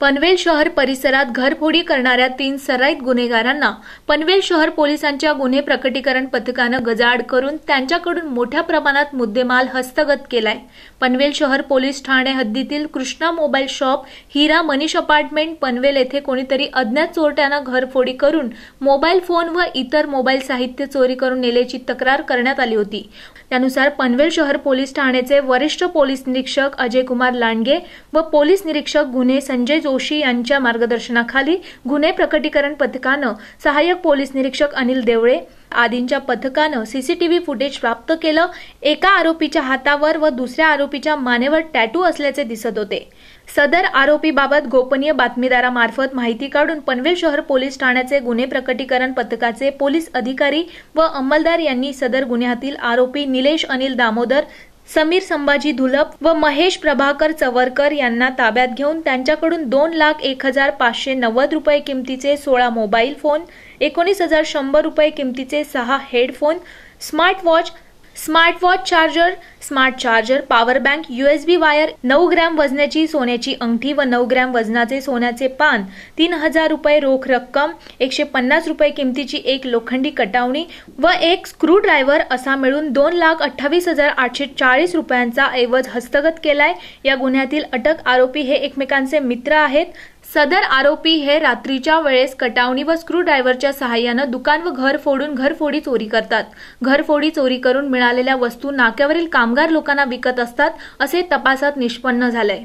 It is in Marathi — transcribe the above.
पनवेल शहर परिसरात घरफोडी करणाऱ्या तीन सराईत गुन्हेगारांना पनवेल शहर पोलिसांच्या गुन्हे प्रकटीकरण पथकानं गजाआड करून त्यांच्याकडून मोठ्या प्रमाणात मुद्देमाल हस्तगत केलाय पनवेल शहर पोलीस ठाणे हद्दीतील Krishna mobile shop Hira Manish apartment Panvel येथे कोणीतरी अज्ञात चोरट्यानं घरफोडी करून मोबाईल फोन व इतर मोबाईल साहित्य चोरी करून नेल्याची तक्रार करण्यात आली होती त्यानुसार पनवेल शहर पोलीस ठाण्याचे वरिष्ठ पोलीस निरीक्षक अजय कुमार लांडगे व पोलीस निरीक्षक गुन्हे संजय जोशी यांच्या मार्गदर्शनाखाली गुन्हे प्रकटीकरण पथकानं सहाय्यक पोलीस निरीक्षक अनिल देवळे आदींच्या पथकानं सीसीटीव्ही फुटेज प्राप्त केलं एका आरोपीच्या हातावर व दुसऱ्या आरोपीच्या मानेवर टॅटू असल्याचे दिसत होते सदर आरोपीबाबत गोपनीय बातमीदारामार्फत माहिती काढून पनवेल शहर पोलीस ठाण्याचे गुन्हे प्रकटीकरण पथकाचे पोलीस अधिकारी व अंमलदार यांनी सदर गुन्ह्यातील आरोपी निलेश अनिल दामोदर समीर संभाजी धुलप व महेश प्रभाकर चवरकर यांना ताब्यात घेऊन त्यांच्याकडून दोन लाख एक हजार पाचशे नव्वद रुपये किमतीचे सोळा मोबाईल फोन एकोणीस हजार शंभर रुपये किमतीचे सहा headphone smart watch smart watch charger smart charger power bank USB wire नऊ ग्रॅम वजनाची सोन्याची अंगठी व नऊ ग्रॅम वजनाचे सोन्याचे पान तीन हजार रुपये रोख रक्कम एकशे पन्नास रुपये किमतीची एक लोखंडी कटावणी व एक स्क्रू ड्रायव्हर असा मिळून दोन लाख अठ्ठावीस हजार आठशे चाळीस रुपयांचा ऐवज हस्तगत केलाय या गुन्ह्यातील अटक आरोपी हे एकमेकांचे मित्र आहेत सदर आरोपी हे रात्रीच्या वेळेस कटावणी व ड्रायव्हरच्या सहाय्यानं दुकान व घर फोडून घरफोडी चोरी करतात घरफोडी चोरी करून मिळालेल्या वस्तू नाक्यावरील कामगार लोकांना विकत असतात असे तपासात निष्पन्न झालंय